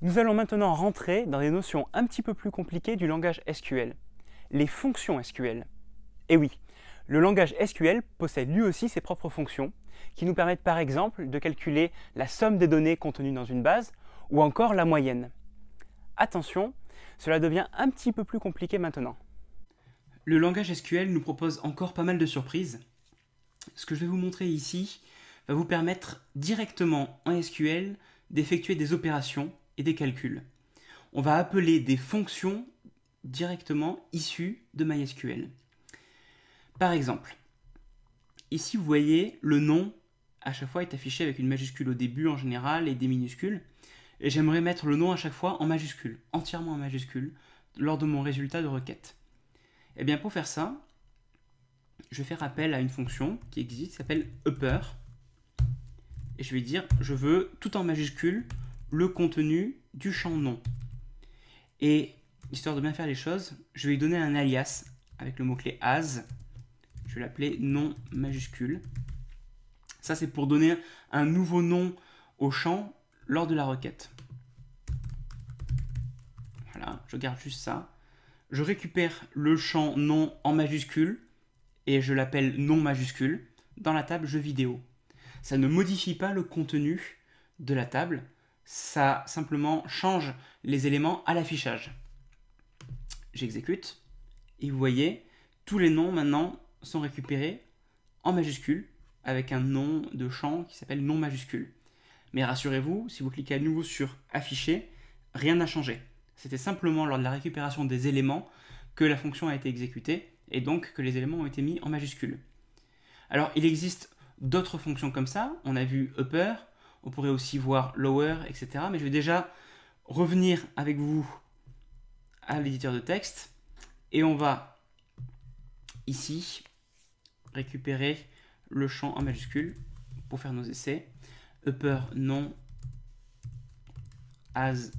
Nous allons maintenant rentrer dans des notions un petit peu plus compliquées du langage SQL, les fonctions SQL. Et eh oui, le langage SQL possède lui aussi ses propres fonctions, qui nous permettent par exemple de calculer la somme des données contenues dans une base, ou encore la moyenne. Attention, cela devient un petit peu plus compliqué maintenant. Le langage SQL nous propose encore pas mal de surprises. Ce que je vais vous montrer ici va vous permettre directement en SQL d'effectuer des opérations et des calculs. On va appeler des fonctions directement issues de MySQL. Par exemple, ici vous voyez le nom à chaque fois est affiché avec une majuscule au début en général et des minuscules. Et j'aimerais mettre le nom à chaque fois en majuscule, entièrement en majuscule, lors de mon résultat de requête. Et eh bien pour faire ça, je vais faire appel à une fonction qui existe, qui s'appelle upper. Et je vais dire, je veux tout en majuscule le contenu du champ nom. Et histoire de bien faire les choses, je vais lui donner un alias avec le mot-clé as. Je vais l'appeler nom majuscule. Ça, c'est pour donner un nouveau nom au champ lors de la requête. Voilà, je garde juste ça. Je récupère le champ nom en majuscule et je l'appelle nom majuscule dans la table jeu vidéo. Ça ne modifie pas le contenu de la table, ça simplement change les éléments à l'affichage. J'exécute, et vous voyez, tous les noms maintenant sont récupérés en majuscule, avec un nom de champ qui s'appelle nom majuscule. Mais rassurez-vous, si vous cliquez à nouveau sur afficher, rien n'a changé. C'était simplement lors de la récupération des éléments que la fonction a été exécutée et donc que les éléments ont été mis en majuscule. Alors il existe d'autres fonctions comme ça, on a vu upper, on pourrait aussi voir lower, etc. Mais je vais déjà revenir avec vous à l'éditeur de texte et on va ici récupérer le champ en majuscule pour faire nos essais. Upper non, as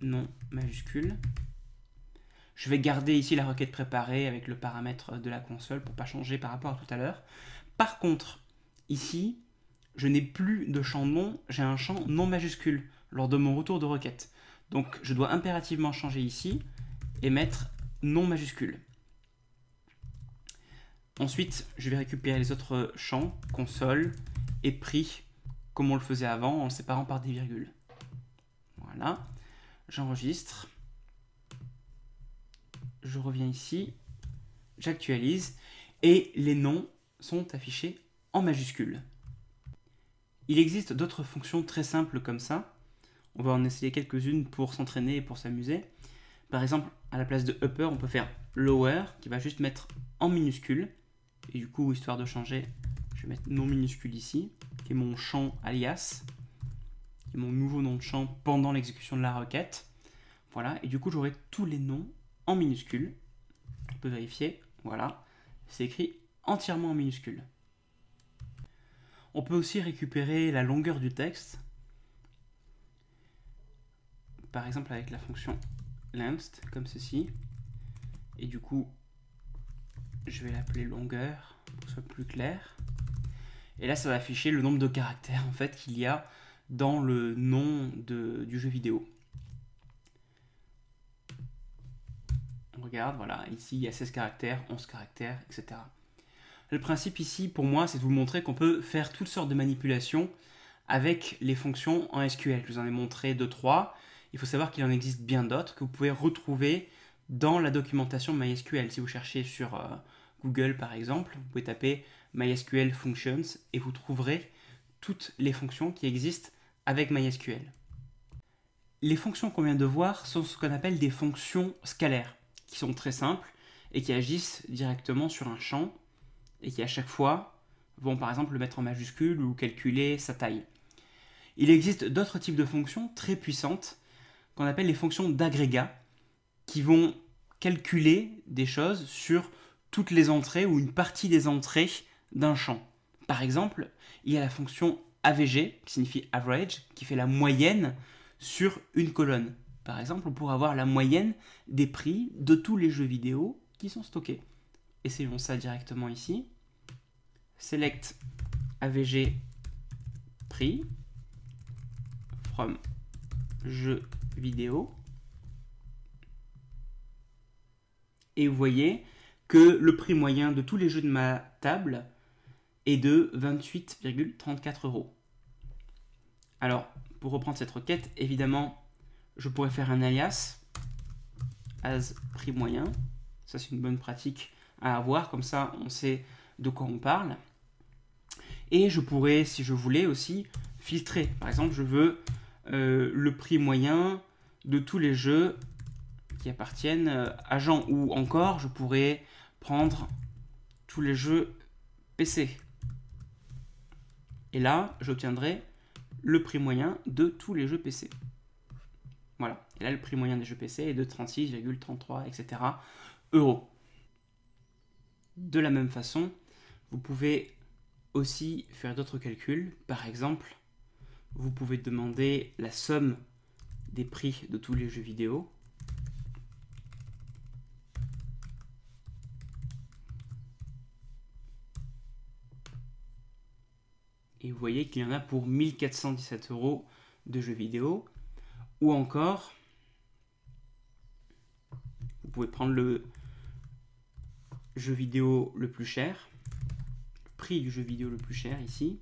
non majuscule. Je vais garder ici la requête préparée avec le paramètre de la console pour pas changer par rapport à tout à l'heure. Par contre, ici, je n'ai plus de champ nom, j'ai un champ non majuscule lors de mon retour de requête. Donc je dois impérativement changer ici et mettre non majuscule. Ensuite, je vais récupérer les autres champs, console et prix, comme on le faisait avant, en le séparant par des virgules. Voilà, j'enregistre, je reviens ici, j'actualise, et les noms sont affichés en majuscules. Il existe d'autres fonctions très simples comme ça. On va en essayer quelques-unes pour s'entraîner et pour s'amuser. Par exemple, à la place de upper, on peut faire lower, qui va juste mettre en minuscule. Et du coup, histoire de changer, je vais mettre non minuscule ici, qui est mon champ alias, qui est mon nouveau nom de champ pendant l'exécution de la requête. Voilà, et du coup, j'aurai tous les noms en minuscule. On peut vérifier, voilà, c'est écrit entièrement en minuscule. On peut aussi récupérer la longueur du texte, par exemple avec la fonction length, comme ceci. Et du coup, je vais l'appeler longueur pour que ce soit plus clair. Et là, ça va afficher le nombre de caractères en fait qu'il y a dans le nom du jeu vidéo. On regarde, voilà, ici il y a 16 caractères, 11 caractères, etc. Le principe ici, pour moi, c'est de vous montrer qu'on peut faire toutes sortes de manipulations avec les fonctions en SQL. Je vous en ai montré deux, trois. Il faut savoir qu'il en existe bien d'autres que vous pouvez retrouver dans la documentation MySQL. Si vous cherchez sur euh, Google par exemple, vous pouvez taper MySQL Functions et vous trouverez toutes les fonctions qui existent avec MySQL. Les fonctions qu'on vient de voir sont ce qu'on appelle des fonctions scalaires, qui sont très simples et qui agissent directement sur un champ et qui à chaque fois vont par exemple le mettre en majuscule ou calculer sa taille. Il existe d'autres types de fonctions très puissantes qu'on appelle les fonctions d'agrégat qui vont calculer des choses sur toutes les entrées ou une partie des entrées d'un champ. Par exemple, il y a la fonction AVG, qui signifie average, qui fait la moyenne sur une colonne. Par exemple, on pourrait avoir la moyenne des prix de tous les jeux vidéo qui sont stockés. Essayons ça directement ici select avg prix from jeux vidéo. Et vous voyez que le prix moyen de tous les jeux de ma table est de 28,34 euros. Alors, pour reprendre cette requête, évidemment, je pourrais faire un alias as prix moyen. Ça, c'est une bonne pratique à avoir. Comme ça, on sait de quoi on parle. Et je pourrais, si je voulais aussi, filtrer. Par exemple, je veux euh, le prix moyen de tous les jeux qui appartiennent euh, à Jean. Ou encore, je pourrais prendre tous les jeux PC. Et là, j'obtiendrai le prix moyen de tous les jeux PC. Voilà. Et là, le prix moyen des jeux PC est de 36,33, etc. euros. De la même façon, vous pouvez aussi faire d'autres calculs. Par exemple, vous pouvez demander la somme des prix de tous les jeux vidéo. Et vous voyez qu'il y en a pour 1417 euros de jeux vidéo. Ou encore, vous pouvez prendre le jeu vidéo le plus cher du jeu vidéo le plus cher ici.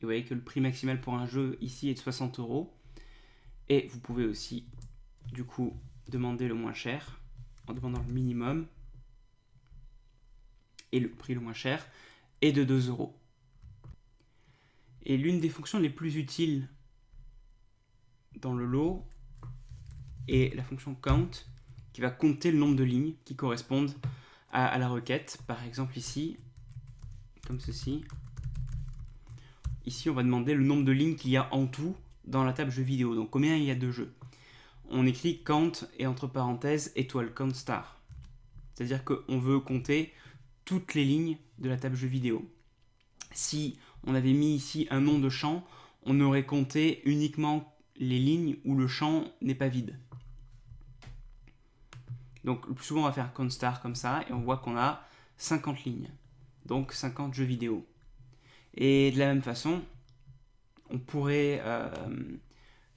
vous voyez que le prix maximal pour un jeu ici est de 60 euros. Et vous pouvez aussi, du coup, demander le moins cher en demandant le minimum. Et le prix le moins cher est de 2 euros. Et l'une des fonctions les plus utiles dans le lot, et la fonction count qui va compter le nombre de lignes qui correspondent à, la requête. Par exemple ici, comme ceci. Ici, on va demander le nombre de lignes qu'il y a en tout dans la table jeu vidéo, donc combien il y a de jeux. On écrit count et entre parenthèses étoile count star. C'est-à-dire qu'on veut compter toutes les lignes de la table jeu vidéo. Si on avait mis ici un nom de champ, on aurait compté uniquement les lignes où le champ n'est pas vide. Donc le plus souvent on va faire constar comme ça et on voit qu'on a 50 lignes. Donc 50 jeux vidéo. Et de la même façon, on pourrait euh,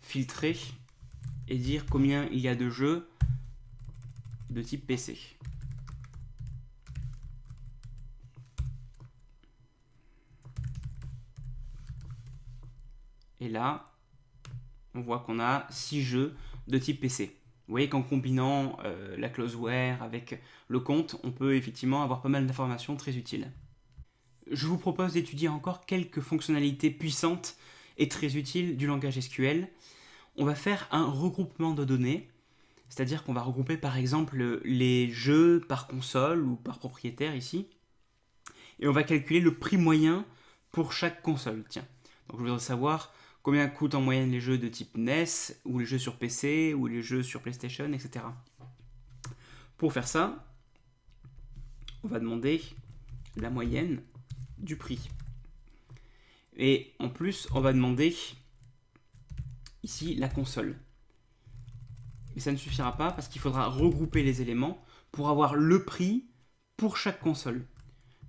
filtrer et dire combien il y a de jeux de type PC. Et là, on voit qu'on a 6 jeux de type PC. Vous voyez qu'en combinant euh, la closeware avec le compte, on peut effectivement avoir pas mal d'informations très utiles. Je vous propose d'étudier encore quelques fonctionnalités puissantes et très utiles du langage SQL. On va faire un regroupement de données, c'est-à-dire qu'on va regrouper par exemple les jeux par console ou par propriétaire ici, et on va calculer le prix moyen pour chaque console. Tiens, donc je voudrais savoir combien coûtent en moyenne les jeux de type NES, ou les jeux sur PC, ou les jeux sur PlayStation, etc. Pour faire ça, on va demander la moyenne du prix. Et en plus, on va demander ici la console. Mais ça ne suffira pas parce qu'il faudra regrouper les éléments pour avoir le prix pour chaque console.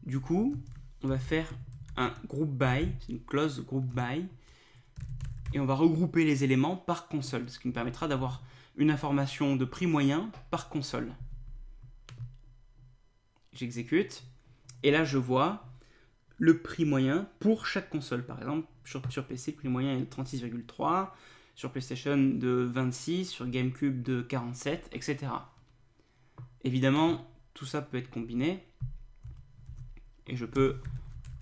Du coup, on va faire un group by, une clause group by, et on va regrouper les éléments par console, ce qui nous permettra d'avoir une information de prix moyen par console. J'exécute, et là je vois le prix moyen pour chaque console. Par exemple, sur, sur PC, le prix moyen est de 36,3, sur PlayStation de 26, sur GameCube de 47, etc. Évidemment, tout ça peut être combiné, et je peux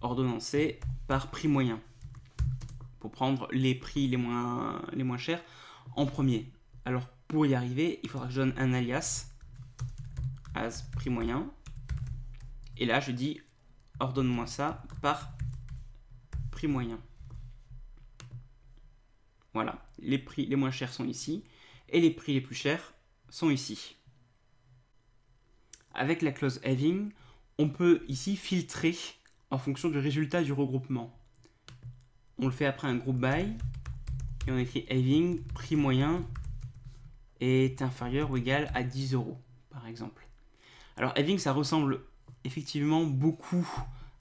ordonnancer par prix moyen pour prendre les prix les moins, les moins chers en premier. Alors pour y arriver, il faudra que je donne un alias as prix moyen. Et là, je dis ordonne-moi ça par prix moyen. Voilà, les prix les moins chers sont ici et les prix les plus chers sont ici. Avec la clause having, on peut ici filtrer en fonction du résultat du regroupement on le fait après un groupe by, et on écrit having, prix moyen est inférieur ou égal à 10 euros, par exemple. Alors having, ça ressemble effectivement beaucoup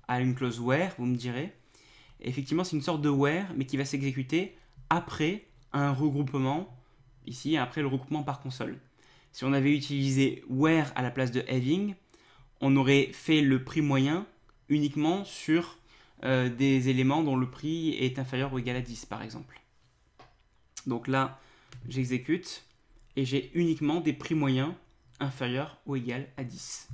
à une clause where, vous me direz. effectivement, c'est une sorte de where, mais qui va s'exécuter après un regroupement, ici, après le regroupement par console. Si on avait utilisé where à la place de having, on aurait fait le prix moyen uniquement sur euh, des éléments dont le prix est inférieur ou égal à 10 par exemple. Donc là, j'exécute et j'ai uniquement des prix moyens inférieurs ou égal à 10.